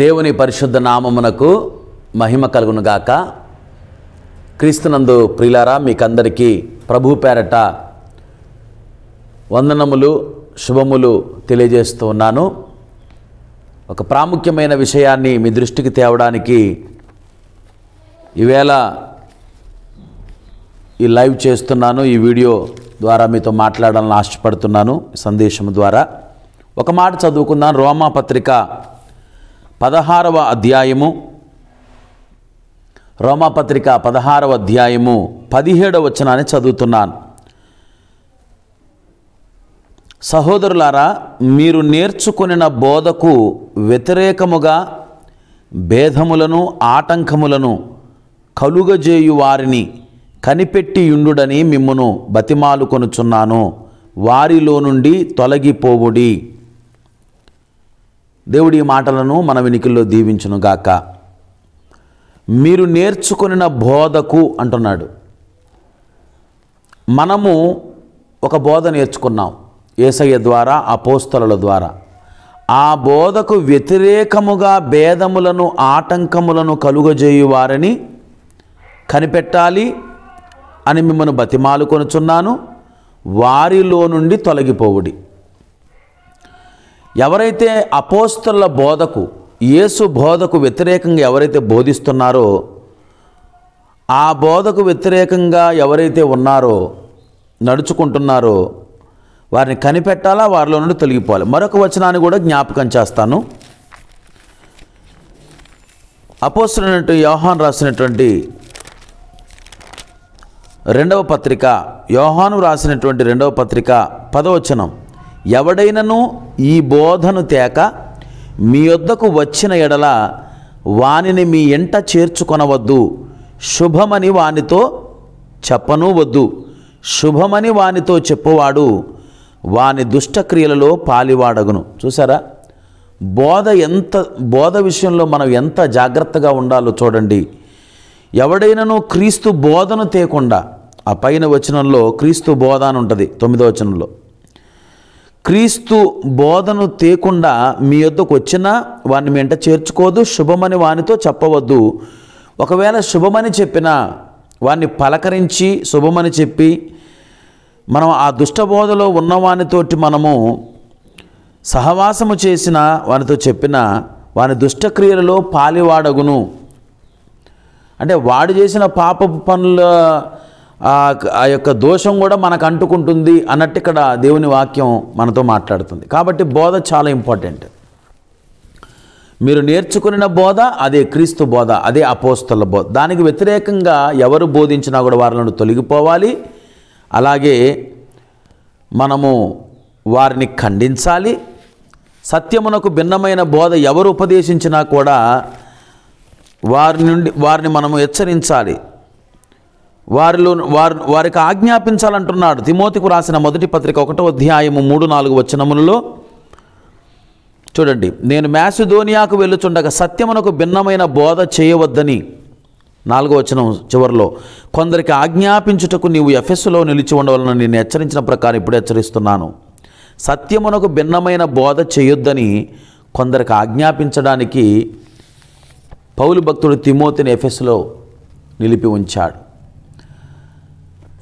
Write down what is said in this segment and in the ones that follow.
దేవుని పరిశుద్ధ నామమునకు మహిమ కలుగునుగాక క్రీస్తునందు ప్రిలారా మీకందరికీ ప్రభు పేరట వందనములు శుభములు తెలియజేస్తూ ఉన్నాను ఒక ప్రాముఖ్యమైన విషయాన్ని మీ దృష్టికి తేవడానికి ఈవేళ ఈ లైవ్ చేస్తున్నాను ఈ వీడియో ద్వారా మీతో మాట్లాడాలని ఆశపడుతున్నాను సందేశం ద్వారా ఒక మాట చదువుకుందాం రోమా పత్రిక పదహారవ అధ్యాయము రోమాపత్రిక పదహారవ అధ్యాయము పదిహేడవ వచనాన్ని చదువుతున్నాను సహోదరులారా మీరు నేర్చుకునిన బోధకు వ్యతిరేకముగా భేదములను ఆటంకములను కలుగజేయు వారిని కనిపెట్టియుండుడని మిమ్మును బతిమాలు కొనుచున్నాను వారిలో నుండి తొలగిపోవుడి దేవుడి ఈ మాటలను మన వెనుకల్లో దీవించునుగాక మీరు నేర్చుకున్న బోధకు అంటున్నాడు మనము ఒక బోధ నేర్చుకున్నాం ఏసయ్య ద్వారా అపోస్తల ద్వారా ఆ బోధకు వ్యతిరేకముగా భేదములను ఆటంకములను కలుగజేయువారని కనిపెట్టాలి అని మిమ్మల్ని బతిమాలు కొనుచున్నాను వారిలో నుండి తొలగిపోవుడి ఎవరైతే అపోస్తుల బోధకు యేసు బోధకు వ్యతిరేకంగా ఎవరైతే బోధిస్తున్నారో ఆ బోధకు వ్యతిరేకంగా ఎవరైతే ఉన్నారో నడుచుకుంటున్నారో వారిని కనిపెట్టాలా వారిలో నుండి తొలగిపోవాలి మరొక వచనాన్ని కూడా జ్ఞాపకం చేస్తాను అపోస్తున్నటువంటి యోహాన్ రాసినటువంటి రెండవ పత్రిక యోహాను రాసినటువంటి రెండవ పత్రిక పదవచనం ఎవడైనను ఈ బోధను తేక మీ వద్దకు వచ్చిన ఎడల వానిని మీ ఎంట చేర్చుకొనవద్దు శుభమని వానితో చెప్పనూ వద్దు శుభమని వానితో చెప్పువాడు వాని దుష్టక్రియలలో పాలివాడగును చూసారా బోధ ఎంత బోధ విషయంలో మనం ఎంత జాగ్రత్తగా ఉండాలో చూడండి ఎవడైనను క్రీస్తు బోధను తేకుండా ఆ పైన వచనంలో క్రీస్తు బోధ అని ఉంటుంది తొమ్మిదో వచనంలో క్రీస్తు బోధను తేకుండా మీ యొద్దకు వచ్చినా వాడిని వెంట చేర్చుకోదు శుభమని వానితో చెప్పవద్దు ఒకవేళ శుభమని చెప్పినా వాడిని పలకరించి శుభమని చెప్పి మనం ఆ దుష్టబోధలో ఉన్నవానితోటి మనము సహవాసము చేసిన వానితో చెప్పిన వాని దుష్టక్రియలలో పాలివాడగును అంటే వాడు చేసిన పాపపు పనుల ఆ యొక్క దోషం కూడా మనకు అంటుకుంటుంది అన్నట్టు ఇక్కడ దేవుని వాక్యం మనతో మాట్లాడుతుంది కాబట్టి బోధ చాలా ఇంపార్టెంట్ మీరు నేర్చుకున్న బోధ అదే క్రీస్తు బోధ అదే అపోస్తల బోధ దానికి వ్యతిరేకంగా ఎవరు బోధించినా కూడా వారిని తొలగిపోవాలి అలాగే మనము వారిని ఖండించాలి సత్యమునకు భిన్నమైన బోధ ఎవరు ఉపదేశించినా కూడా వారి నుండి వారిని మనము హెచ్చరించాలి వారిలో వారు వారికి ఆజ్ఞాపించాలంటున్నాడు తిమోతికు రాసిన మొదటి పత్రిక ఒకటో అధ్యాయము మూడు నాలుగు వచనములలో చూడండి నేను మ్యాసిధోనియాకు వెళ్ళుచుండగా సత్యమునకు భిన్నమైన బోధ చేయవద్దని నాలుగో వచనం చివరిలో కొందరికి ఆజ్ఞాపించుటకు నీవు ఎఫెస్సులో నిలిచి ఉండవలన నేను హెచ్చరించిన ప్రకారం ఇప్పుడు హెచ్చరిస్తున్నాను సత్యమునకు భిన్నమైన బోధ చేయొద్దని కొందరికి ఆజ్ఞాపించడానికి పౌలు భక్తుడు తిమోతిని ఎఫెస్లో నిలిపి ఉంచాడు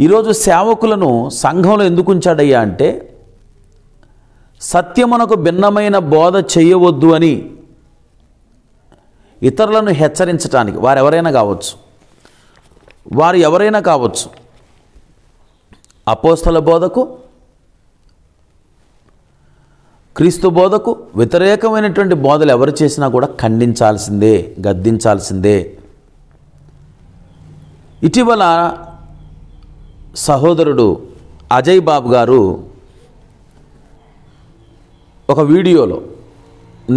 ఈరోజు సేవకులను సంఘంలో ఎందుకు ఉంచాడయ్యా అంటే సత్యమునకు భిన్నమైన బోధ చేయవద్దు అని ఇతరులను హెచ్చరించడానికి వారు ఎవరైనా కావచ్చు వారు ఎవరైనా కావచ్చు అపోస్తల బోధకు క్రీస్తు బోధకు వ్యతిరేకమైనటువంటి బోధలు ఎవరు చేసినా కూడా ఖండించాల్సిందే గద్దించాల్సిందే ఇటీవల సహోదరుడు అజయ్ బాబు గారు ఒక వీడియోలో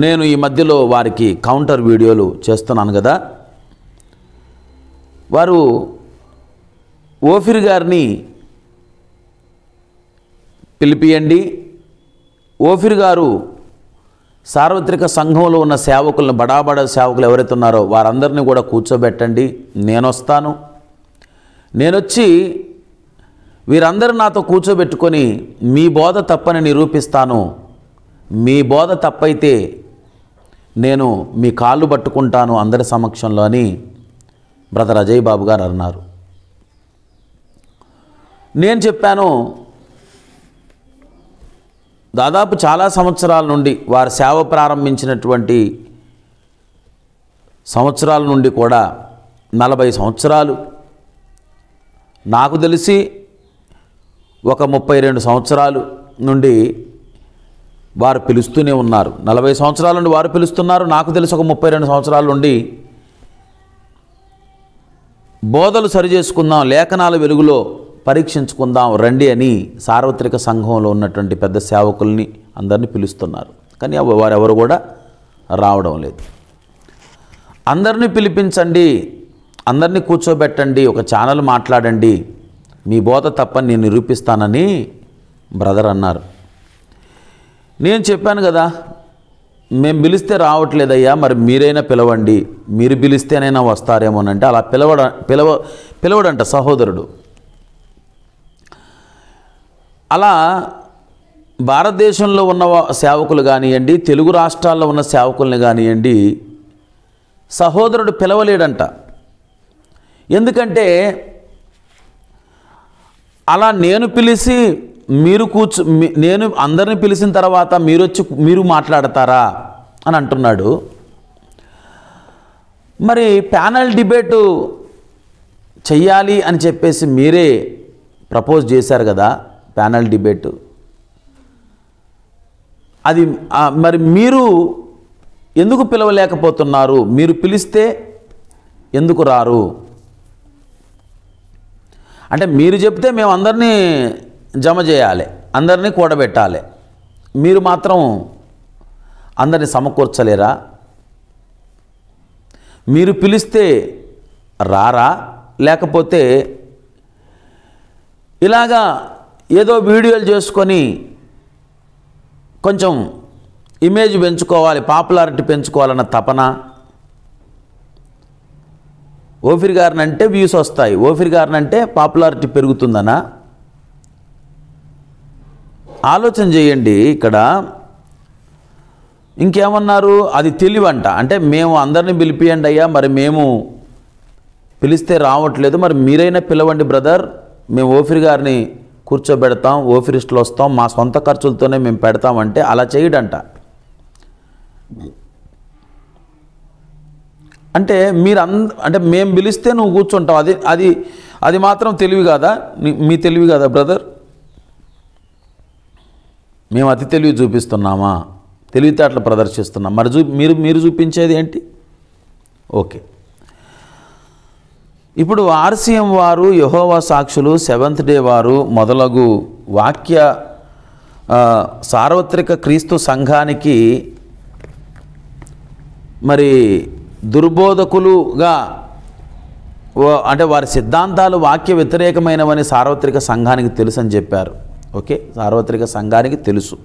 నేను ఈ మధ్యలో వారికి కౌంటర్ వీడియోలు చేస్తున్నాను కదా వారు ఓఫిర్ గారిని పిలిపియండి ఓఫిర్ గారు సార్వత్రిక సంఘంలో ఉన్న సేవకులను బడాబడ సేవకులు ఎవరైతే ఉన్నారో వారందరినీ కూడా కూర్చోబెట్టండి నేనొస్తాను నేనొచ్చి వీరందరూ నాతో కూర్చోబెట్టుకొని మీ బోధ తప్పని నిరూపిస్తాను మీ బోధ తప్పైతే నేను మీ కాళ్ళు పట్టుకుంటాను అందరి సమక్షంలో అని బ్రదర్ అజయ్ బాబు గారు అన్నారు నేను చెప్పాను దాదాపు చాలా సంవత్సరాల నుండి వారి సేవ ప్రారంభించినటువంటి సంవత్సరాల నుండి కూడా నలభై సంవత్సరాలు నాకు తెలిసి ఒక ముప్పై రెండు సంవత్సరాలు నుండి వారు పిలుస్తూనే ఉన్నారు నలభై సంవత్సరాల నుండి వారు పిలుస్తున్నారు నాకు తెలిసి ఒక ముప్పై రెండు సంవత్సరాల నుండి బోధలు సరిచేసుకుందాం లేఖనాల వెలుగులో పరీక్షించుకుందాం రండి అని సార్వత్రిక సంఘంలో ఉన్నటువంటి పెద్ద సేవకుల్ని అందరినీ పిలుస్తున్నారు కానీ వారెవరు కూడా రావడం లేదు అందరినీ పిలిపించండి అందరినీ కూర్చోబెట్టండి ఒక ఛానల్ మాట్లాడండి మీ బోధ తప్ప నేను నిరూపిస్తానని బ్రదర్ అన్నారు నేను చెప్పాను కదా మేము పిలిస్తే రావట్లేదయ్యా మరి మీరైనా పిలవండి మీరు పిలిస్తేనైనా వస్తారేమోనంటే అలా పిలవడ పిలవ పిలవడంట సహోదరుడు అలా భారతదేశంలో ఉన్న సేవకులు కానివ్వండి తెలుగు రాష్ట్రాల్లో ఉన్న సేవకుల్ని కానివ్వండి సహోదరుడు పిలవలేడంట ఎందుకంటే అలా నేను పిలిచి మీరు కూర్చు నేను అందరిని పిలిచిన తర్వాత మీరు వచ్చి మీరు మాట్లాడతారా అని అంటున్నాడు మరి ప్యానల్ డిబేటు చెయ్యాలి అని చెప్పేసి మీరే ప్రపోజ్ చేశారు కదా ప్యానల్ డిబేటు అది మరి మీరు ఎందుకు పిలవలేకపోతున్నారు మీరు పిలిస్తే ఎందుకు రారు అంటే మీరు చెప్తే మేము అందరినీ జమ చేయాలి అందరినీ కూడబెట్టాలి మీరు మాత్రం అందరిని సమకూర్చలేరా మీరు పిలిస్తే రారా లేకపోతే ఇలాగా ఏదో వీడియోలు చేసుకొని కొంచెం ఇమేజ్ పెంచుకోవాలి పాపులారిటీ పెంచుకోవాలన్న తపన ఓఫిర్ గారిని అంటే వ్యూస్ వస్తాయి ఓఫిర్ గారిని అంటే పాపులారిటీ పెరుగుతుందనా ఆలోచన చేయండి ఇక్కడ ఇంకేమన్నారు అది తెలివంట అంటే మేము అందరిని పిలిపియండి అయ్యా మరి మేము పిలిస్తే రావట్లేదు మరి మీరైనా పిలవండి బ్రదర్ మేము ఓఫిర్ గారిని కూర్చోబెడతాం ఓఫిరిస్టులు వస్తాం మా సొంత ఖర్చులతోనే మేము పెడతామంటే అలా చేయడంట అంటే మీరు అంద అంటే మేము పిలిస్తే నువ్వు కూర్చుంటావు అది అది అది మాత్రం తెలివి కాదా మీ తెలివి కాదా బ్రదర్ మేము అతి తెలివి చూపిస్తున్నామా తెలివితేటలు ప్రదర్శిస్తున్నాం మరి చూ మీరు మీరు చూపించేది ఏంటి ఓకే ఇప్పుడు ఆర్సీఎం వారు యహోవా సాక్షులు సెవెంత్ డే వారు మొదలగు వాక్య సార్వత్రిక క్రీస్తు సంఘానికి మరి దుర్బోధకులుగా అంటే వారి సిద్ధాంతాలు వాక్య వ్యతిరేకమైనవని సార్వత్రిక సంఘానికి తెలుసు అని చెప్పారు ఓకే సార్వత్రిక సంఘానికి తెలుసు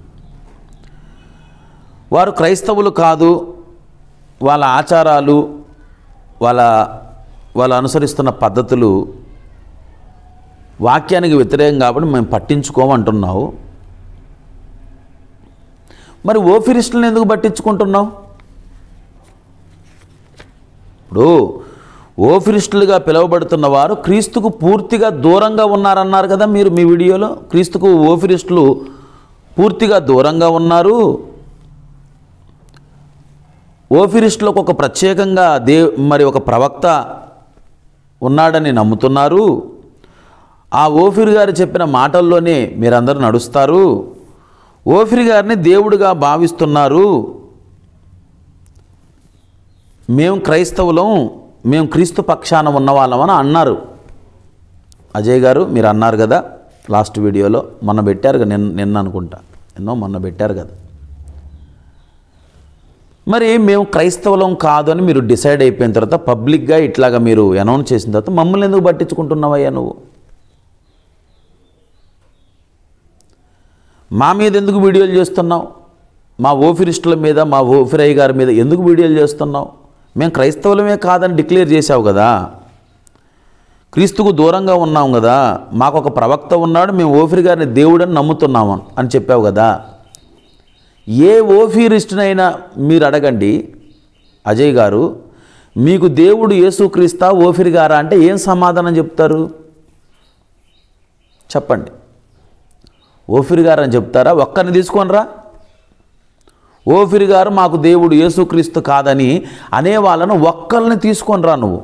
వారు క్రైస్తవులు కాదు వాళ్ళ ఆచారాలు వాళ్ళ వాళ్ళు అనుసరిస్తున్న పద్ధతులు వాక్యానికి వ్యతిరేకం కాబట్టి మేము పట్టించుకోమంటున్నావు మరి ఓఫిరిస్టులను ఎందుకు పట్టించుకుంటున్నావు ఇప్పుడు ఓఫిరిస్టులుగా పిలువబడుతున్న వారు క్రీస్తుకు పూర్తిగా దూరంగా ఉన్నారన్నారు కదా మీరు మీ వీడియోలో క్రీస్తుకు ఓఫిరిస్టులు పూర్తిగా దూరంగా ఉన్నారు ఓఫిరిస్టులకు ఒక ప్రత్యేకంగా దే మరి ఒక ప్రవక్త ఉన్నాడని నమ్ముతున్నారు ఆ ఓఫిరి గారు చెప్పిన మాటల్లోనే మీరందరూ నడుస్తారు ఓఫిరి గారిని దేవుడిగా భావిస్తున్నారు మేము క్రైస్తవులం మేము క్రీస్తు పక్షాన ఉన్నవాళ్ళమని అన్నారు అజయ్ గారు మీరు అన్నారు కదా లాస్ట్ వీడియోలో మొన్న పెట్టారు కదా నిన్న నిన్న అనుకుంటా ఎన్నో మొన్న పెట్టారు కదా మరి మేము క్రైస్తవులం కాదు అని మీరు డిసైడ్ అయిపోయిన తర్వాత పబ్లిక్గా ఇట్లాగా మీరు అనౌన్స్ చేసిన తర్వాత మమ్మల్ని ఎందుకు పట్టించుకుంటున్నావయ్యా నువ్వు మా మీద ఎందుకు వీడియోలు చేస్తున్నావు మా ఓఫిరిస్టుల మీద మా ఓఫిరయ్య గారి మీద ఎందుకు వీడియోలు చేస్తున్నావు మేము క్రైస్తవులమే కాదని డిక్లేర్ చేశావు కదా క్రీస్తుకు దూరంగా ఉన్నాం కదా మాకు ఒక ప్రవక్త ఉన్నాడు మేము ఓఫిర్ గారిని దేవుడని నమ్ముతున్నాము అని చెప్పావు కదా ఏ ఓఫీరిస్టునైనా మీరు అడగండి అజయ్ గారు మీకు దేవుడు ఏసుక్రీస్తా ఓఫిరి గారా అంటే ఏం సమాధానం చెప్తారు చెప్పండి ఓఫిరి గారు అని చెప్తారా ఒక్కరిని తీసుకొనరా ఓఫిరి గారు మాకు దేవుడు యేసుక్రీస్తు కాదని అనే వాళ్ళను ఒక్కరిని తీసుకొని రా నువ్వు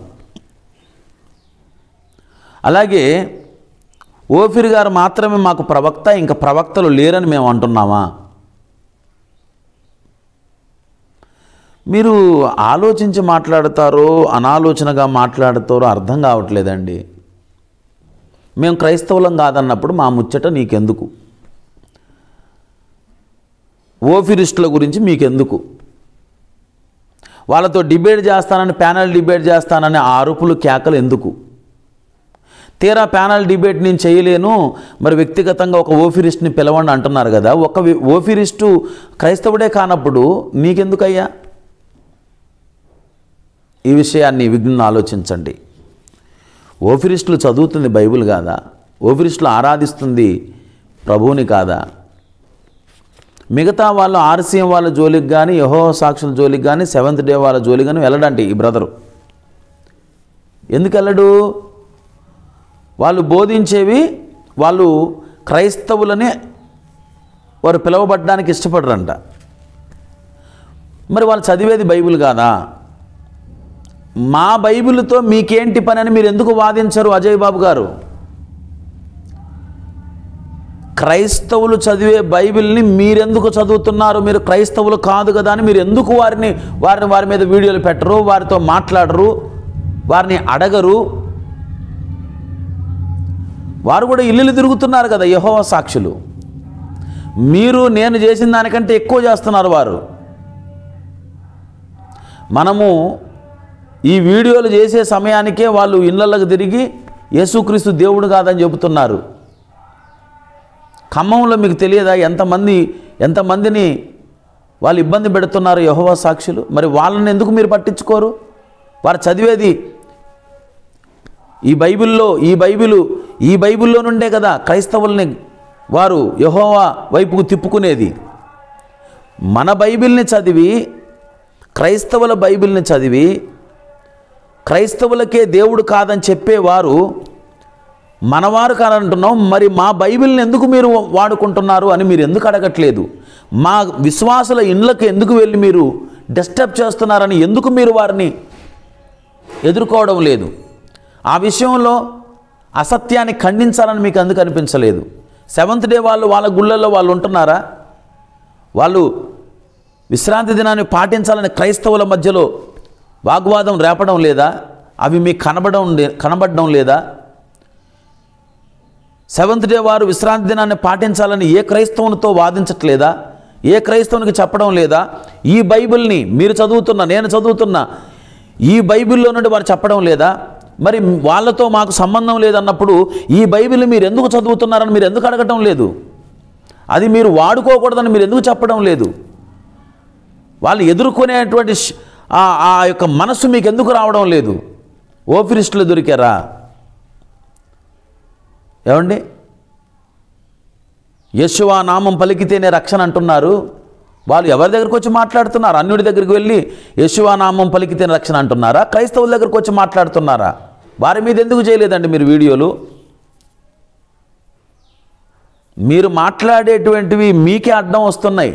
అలాగే ఓఫిరి గారు మాత్రమే మాకు ప్రవక్త ఇంకా ప్రవక్తలు లేరని మేము అంటున్నామా మీరు ఆలోచించి మాట్లాడతారో అనాలోచనగా మాట్లాడతారో అర్థం కావట్లేదండి మేము క్రైస్తవులం కాదన్నప్పుడు మా ముచ్చట నీకెందుకు ఓఫిరిస్టుల గురించి మీకెందుకు వాళ్ళతో డిబేట్ చేస్తానని ప్యానల్ డిబేట్ చేస్తానని ఆరోపులు కేకలు ఎందుకు తీరా ప్యానల్ డిబేట్ నేను చేయలేను మరి వ్యక్తిగతంగా ఒక ఓఫిరిస్ట్ని పిలవండి అంటున్నారు కదా ఒక ఓఫిరిస్టు క్రైస్తవుడే కానప్పుడు నీకెందుకయ్యా ఈ విషయాన్ని విఘ్న ఆలోచించండి ఓఫిరిస్టులు చదువుతుంది బైబిల్ కాదా ఓఫిరిస్టులు ఆరాధిస్తుంది ప్రభువుని కాదా మిగతా వాళ్ళు ఆర్సీఎం వాళ్ళ జోలికి కానీ యహో సాక్షుల జోలికి కానీ సెవెంత్ డే వాళ్ళ జోలికి కానీ వెళ్ళడండి ఈ బ్రదరు ఎందుకు వెళ్ళడు వాళ్ళు బోధించేవి వాళ్ళు క్రైస్తవులని వారు పిలవబడడానికి ఇష్టపడరంట మరి వాళ్ళు చదివేది బైబిల్ కాదా మా బైబిల్తో మీకేంటి పని అని మీరు ఎందుకు వాదించరు అజయ్ బాబు గారు క్రైస్తవులు చదివే బైబిల్ని మీరెందుకు చదువుతున్నారు మీరు క్రైస్తవులు కాదు కదా అని మీరు ఎందుకు వారిని వారిని వారి మీద వీడియోలు పెట్టరు వారితో మాట్లాడరు వారిని అడగరు వారు కూడా ఇల్లులు తిరుగుతున్నారు కదా యహో సాక్షులు మీరు నేను చేసిన దానికంటే ఎక్కువ చేస్తున్నారు వారు మనము ఈ వీడియోలు చేసే సమయానికే వాళ్ళు ఇళ్ళకు తిరిగి యేసుక్రీస్తు దేవుడు కాదని చెబుతున్నారు ఖమ్మంలో మీకు తెలియదా ఎంతమంది ఎంతమందిని వాళ్ళు ఇబ్బంది పెడుతున్నారు యహోవా సాక్షులు మరి వాళ్ళని ఎందుకు మీరు పట్టించుకోరు వారు చదివేది ఈ బైబిల్లో ఈ బైబిలు ఈ బైబిల్లో నుండే కదా క్రైస్తవుల్ని వారు యహోవా వైపుకు తిప్పుకునేది మన బైబిల్ని చదివి క్రైస్తవుల బైబిల్ని చదివి క్రైస్తవులకే దేవుడు కాదని చెప్పేవారు మనవారు కాదంటున్నాం మరి మా బైబిల్ని ఎందుకు మీరు వాడుకుంటున్నారు అని మీరు ఎందుకు అడగట్లేదు మా విశ్వాసుల ఇండ్లకు ఎందుకు వెళ్ళి మీరు డిస్టర్బ్ చేస్తున్నారని ఎందుకు మీరు వారిని ఎదుర్కోవడం లేదు ఆ విషయంలో అసత్యాన్ని ఖండించాలని మీకు అందుకు అనిపించలేదు సెవెంత్ డే వాళ్ళు వాళ్ళ గుళ్ళల్లో వాళ్ళు ఉంటున్నారా వాళ్ళు విశ్రాంతి దినాన్ని పాటించాలని క్రైస్తవుల మధ్యలో వాగ్వాదం రేపడం లేదా అవి మీకు కనబడం కనబడడం లేదా సెవెంత్ డే వారు విశ్రాంతి దినాన్ని పాటించాలని ఏ క్రైస్తవునితో వాదించట్లేదా ఏ క్రైస్తవునికి చెప్పడం లేదా ఈ బైబిల్ని మీరు చదువుతున్న నేను చదువుతున్న ఈ బైబిల్లో నుండి వారు చెప్పడం లేదా మరి వాళ్ళతో మాకు సంబంధం లేదన్నప్పుడు ఈ బైబిల్ మీరు ఎందుకు చదువుతున్నారని మీరు ఎందుకు అడగటం లేదు అది మీరు వాడుకోకూడదని మీరు ఎందుకు చెప్పడం లేదు వాళ్ళు ఎదుర్కొనేటువంటి ఆ యొక్క మనస్సు మీకు ఎందుకు రావడం లేదు ఓఫిరిస్టులు దొరికారా ఏమండి యశువా నామం పలికితేనే రక్షణ అంటున్నారు వాళ్ళు ఎవరి దగ్గరికి వచ్చి మాట్లాడుతున్నారు అన్యుడి దగ్గరికి వెళ్ళి యశువా నామం పలికితేనే రక్షణ అంటున్నారా క్రైస్తవుల దగ్గరికి వచ్చి మాట్లాడుతున్నారా వారి మీద ఎందుకు చేయలేదండి మీరు వీడియోలు మీరు మాట్లాడేటువంటివి మీకే అడ్డం వస్తున్నాయి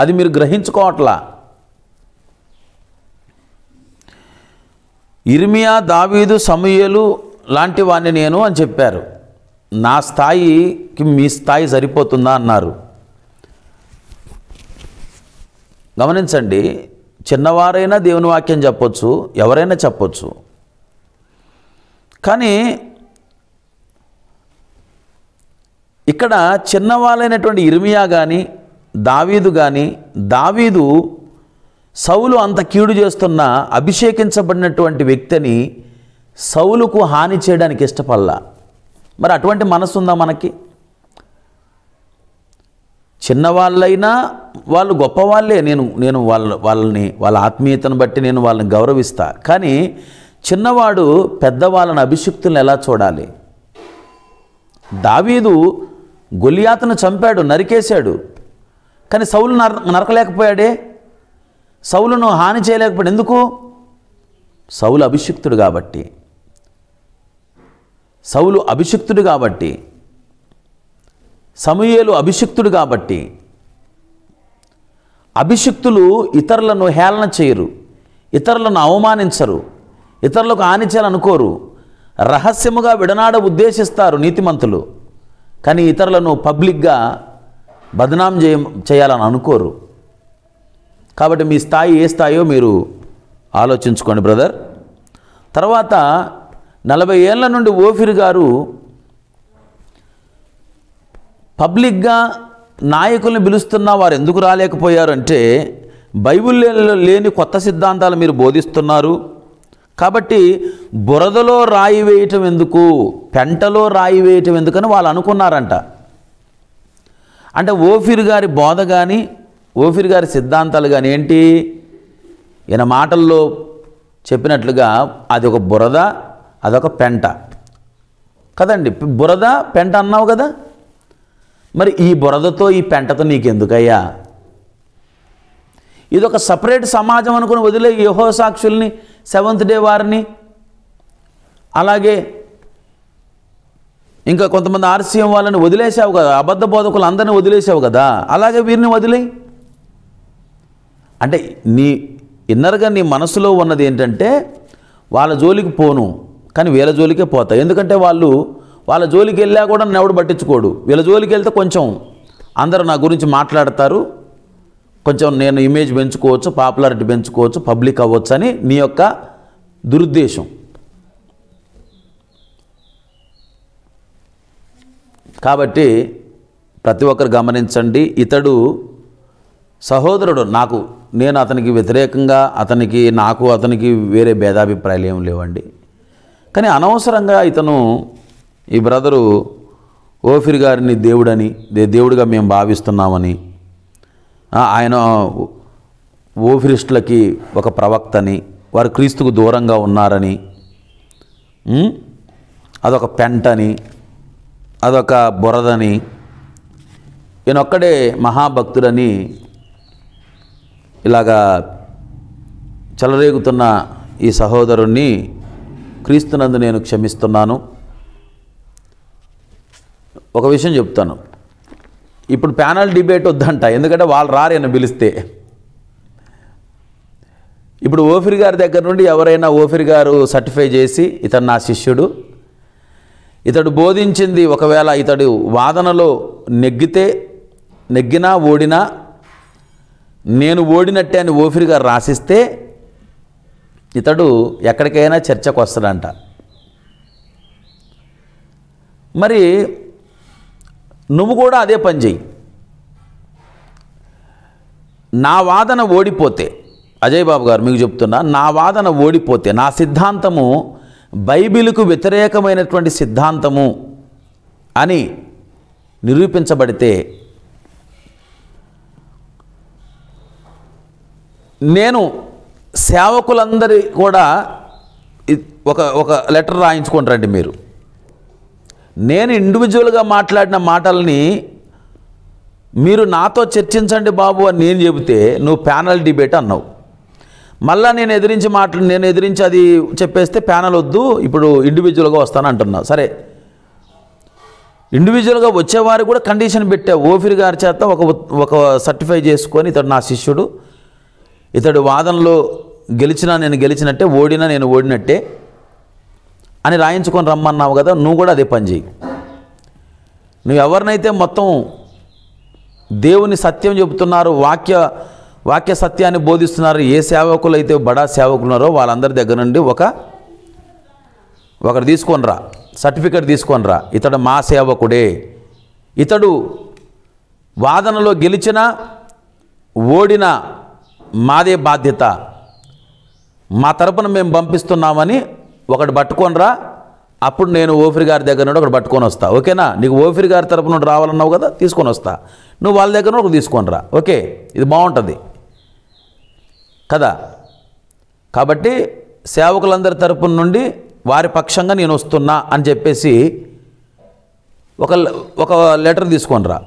అది మీరు గ్రహించుకోవట్లా ఇర్మియా దావీదు సమయలు లాంటి వాణ్ణి నేను అని చెప్పారు నా స్థాయికి మీ స్థాయి సరిపోతుందా అన్నారు గమనించండి చిన్నవారైనా దేవుని వాక్యం చెప్పొచ్చు ఎవరైనా చెప్పొచ్చు కానీ ఇక్కడ చిన్నవాళ్ళైనటువంటి ఇర్మియా కానీ దావీదు కానీ దావీదు సౌలు అంత కీడు చేస్తున్న అభిషేకించబడినటువంటి వ్యక్తిని సౌలుకు హాని చేయడానికి ఇష్టపడలా మరి అటువంటి మనసు ఉందా మనకి చిన్నవాళ్ళైనా వాళ్ళు గొప్పవాళ్ళే నేను నేను వాళ్ళ వాళ్ళని వాళ్ళ ఆత్మీయతను బట్టి నేను వాళ్ళని గౌరవిస్తా కానీ చిన్నవాడు పెద్దవాళ్ళని అభిషిక్తులను ఎలా చూడాలి దావీదు గొలియాతను చంపాడు నరికేశాడు కానీ సౌలు నర నరకలేకపోయాడే సౌలును హాని చేయలేకపోయాడు ఎందుకు సౌలు అభిషిక్తుడు కాబట్టి సౌలు అభిషిక్తుడు కాబట్టి సమూయేలు అభిషిక్తుడు కాబట్టి అభిషిక్తులు ఇతరులను హేళన చేయరు ఇతరులను అవమానించరు ఇతరులకు హాని చేయాలనుకోరు రహస్యముగా విడనాడ ఉద్దేశిస్తారు నీతిమంతులు కానీ ఇతరులను పబ్లిక్గా బదనాం చేయ చేయాలని అనుకోరు కాబట్టి మీ స్థాయి ఏ స్థాయో మీరు ఆలోచించుకోండి బ్రదర్ తర్వాత నలభై ఏళ్ళ నుండి ఓఫిర్ గారు పబ్లిక్గా నాయకుల్ని పిలుస్తున్న వారు ఎందుకు రాలేకపోయారంటే బైబిల్లో లేని కొత్త సిద్ధాంతాలు మీరు బోధిస్తున్నారు కాబట్టి బురదలో రాయి వేయటం ఎందుకు పెంటలో రాయి వేయటం ఎందుకని వాళ్ళు అనుకున్నారంట అంటే ఓఫిర్ గారి బోధ కానీ ఓఫిర్ గారి సిద్ధాంతాలు కానీ ఏంటి ఈయన మాటల్లో చెప్పినట్లుగా అది ఒక బురద అదొక పెంట కదండి బురద పెంట అన్నావు కదా మరి ఈ బురదతో ఈ పెంటతో నీకెందుకయ్యా ఇది ఒక సపరేట్ సమాజం అనుకుని వదిలే యహో సాక్షుల్ని సెవెంత్ డే వారిని అలాగే ఇంకా కొంతమంది ఆర్సీఎం వాళ్ళని వదిలేసావు కదా అబద్ధ బోధకులు అందరినీ వదిలేసావు కదా అలాగే వీరిని వదిలేయి అంటే నీ ఇన్నర్గా నీ మనసులో ఉన్నది ఏంటంటే వాళ్ళ జోలికి పోను కానీ వీళ్ళ జోలికే పోతాయి ఎందుకంటే వాళ్ళు వాళ్ళ జోలికి వెళ్ళా కూడా నన్ను ఎవడు పట్టించుకోడు వీళ్ళ జోలికి వెళ్తే కొంచెం అందరూ నా గురించి మాట్లాడతారు కొంచెం నేను ఇమేజ్ పెంచుకోవచ్చు పాపులారిటీ పెంచుకోవచ్చు పబ్లిక్ అవ్వచ్చు అని నీ యొక్క దురుద్దేశం కాబట్టి ప్రతి ఒక్కరు గమనించండి ఇతడు సహోదరుడు నాకు నేను అతనికి వ్యతిరేకంగా అతనికి నాకు అతనికి వేరే భేదాభిప్రాయాలు ఏం లేవండి కానీ అనవసరంగా ఇతను ఈ బ్రదరు ఓఫిర్ గారిని దేవుడని దేవుడిగా మేము భావిస్తున్నామని ఆయన ఓఫిరిస్టులకి ఒక ప్రవక్తని వారు క్రీస్తుకు దూరంగా ఉన్నారని అదొక పెంటని అదొక బురదని ఈయనొక్కడే మహాభక్తుడని ఇలాగా చెలరేగుతున్న ఈ సహోదరుణ్ణి క్రీస్తునందు నేను క్షమిస్తున్నాను ఒక విషయం చెప్తాను ఇప్పుడు ప్యానల్ డిబేట్ వద్దంట ఎందుకంటే వాళ్ళు రారేను పిలిస్తే ఇప్పుడు ఓఫిర్ గారి దగ్గర నుండి ఎవరైనా ఓఫిర్ గారు సర్టిఫై చేసి ఇతను నా శిష్యుడు ఇతడు బోధించింది ఒకవేళ ఇతడు వాదనలో నెగ్గితే నెగ్గినా ఓడినా నేను ఓడినట్టే అని ఓఫిర్ గారు రాసిస్తే ఇతడు ఎక్కడికైనా చర్చకు వస్తాడంట మరి నువ్వు కూడా అదే పని చెయ్యి నా వాదన ఓడిపోతే అజయ్ బాబు గారు మీకు చెప్తున్నా నా వాదన ఓడిపోతే నా సిద్ధాంతము బైబిల్కు వ్యతిరేకమైనటువంటి సిద్ధాంతము అని నిరూపించబడితే నేను సేవకులందరి కూడా ఒక ఒక లెటర్ రాయించుకుంటారండి మీరు నేను ఇండివిజువల్గా మాట్లాడిన మాటల్ని మీరు నాతో చర్చించండి బాబు అని నేను చెబితే నువ్వు ప్యానల్ డిబేట్ అన్నావు మళ్ళీ నేను ఎదిరించి మాట్లా నేను ఎదిరించి అది చెప్పేస్తే ప్యానల్ వద్దు ఇప్పుడు ఇండివిజువల్గా వస్తాను అంటున్నావు సరే ఇండివిజువల్గా వచ్చేవారు కూడా కండిషన్ పెట్టావు ఓఫిర్ గారి చేత ఒక ఒక సర్టిఫై చేసుకొని ఇతడు నా శిష్యుడు ఇతడు వాదనలో గెలిచినా నేను గెలిచినట్టే ఓడినా నేను ఓడినట్టే అని రాయించుకొని రమ్మన్నావు కదా నువ్వు కూడా అదే పని చేయి నువ్వు ఎవరినైతే మొత్తం దేవుని సత్యం చెబుతున్నారు వాక్య వాక్య సత్యాన్ని బోధిస్తున్నారు ఏ సేవకులు అయితే బడా సేవకులు ఉన్నారో వాళ్ళందరి దగ్గర నుండి ఒక ఒకరు తీసుకొనిరా సర్టిఫికేట్ రా ఇతడు మా సేవకుడే ఇతడు వాదనలో గెలిచినా ఓడినా మాదే బాధ్యత మా తరపున మేము పంపిస్తున్నామని ఒకటి పట్టుకొనిరా అప్పుడు నేను ఓఫిరి గారి దగ్గర నుండి ఒకటి పట్టుకొని వస్తా ఓకేనా నీకు ఓఫిరి గారి తరపు నుండి రావాలన్నావు కదా తీసుకొని వస్తా నువ్వు వాళ్ళ దగ్గర నుండి తీసుకొని రా ఓకే ఇది బాగుంటుంది కదా కాబట్టి సేవకులందరి తరపు నుండి వారి పక్షంగా నేను వస్తున్నా అని చెప్పేసి ఒక ఒక లెటర్ తీసుకొని రా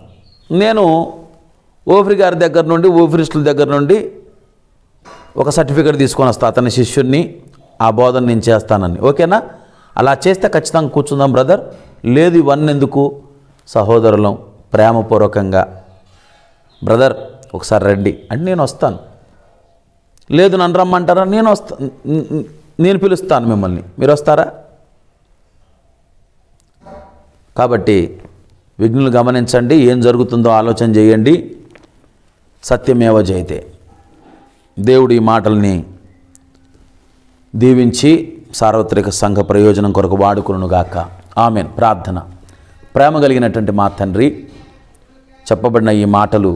నేను ఓఫిరి గారి దగ్గర నుండి ఓఫిరిస్టుల దగ్గర నుండి ఒక సర్టిఫికేట్ తీసుకొని వస్తా అతని శిష్యుడిని ఆ బోధన నేను చేస్తానని ఓకేనా అలా చేస్తే ఖచ్చితంగా కూర్చుందాం బ్రదర్ లేదు ఇవన్నీ ఎందుకు సహోదరులం ప్రేమపూర్వకంగా బ్రదర్ ఒకసారి రండి అంటే నేను వస్తాను లేదు నన్ను రమ్మంటారా నేను వస్తా నేను పిలుస్తాను మిమ్మల్ని మీరు వస్తారా కాబట్టి విఘ్నులు గమనించండి ఏం జరుగుతుందో ఆలోచన చేయండి సత్యమేవ జయితే దేవుడి మాటల్ని దీవించి సార్వత్రిక సంఘ ప్రయోజనం కొరకు వాడుకునుగాక ఆమెన్ ప్రార్థన ప్రేమ కలిగినటువంటి మా తండ్రి చెప్పబడిన ఈ మాటలు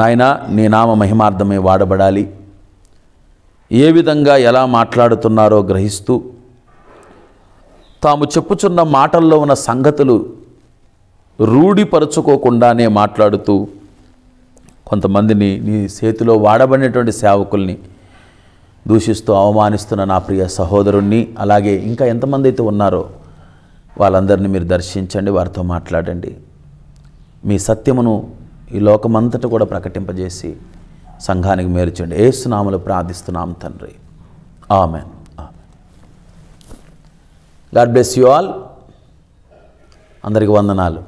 నాయన నీ నామ మహిమార్థమే వాడబడాలి ఏ విధంగా ఎలా మాట్లాడుతున్నారో గ్రహిస్తూ తాము చెప్పుచున్న మాటల్లో ఉన్న సంగతులు రూఢిపరుచుకోకుండానే మాట్లాడుతూ కొంతమందిని నీ చేతిలో వాడబడినటువంటి సేవకుల్ని దూషిస్తూ అవమానిస్తున్న నా ప్రియ సహోదరుణ్ణి అలాగే ఇంకా ఎంతమంది అయితే ఉన్నారో వాళ్ళందరినీ మీరు దర్శించండి వారితో మాట్లాడండి మీ సత్యమును ఈ లోకమంతటా కూడా ప్రకటింపజేసి సంఘానికి మేర్చండి ఏసునాములు ప్రార్థిస్తున్నాం తండ్రి amen God bless you all అందరికి వందనాలు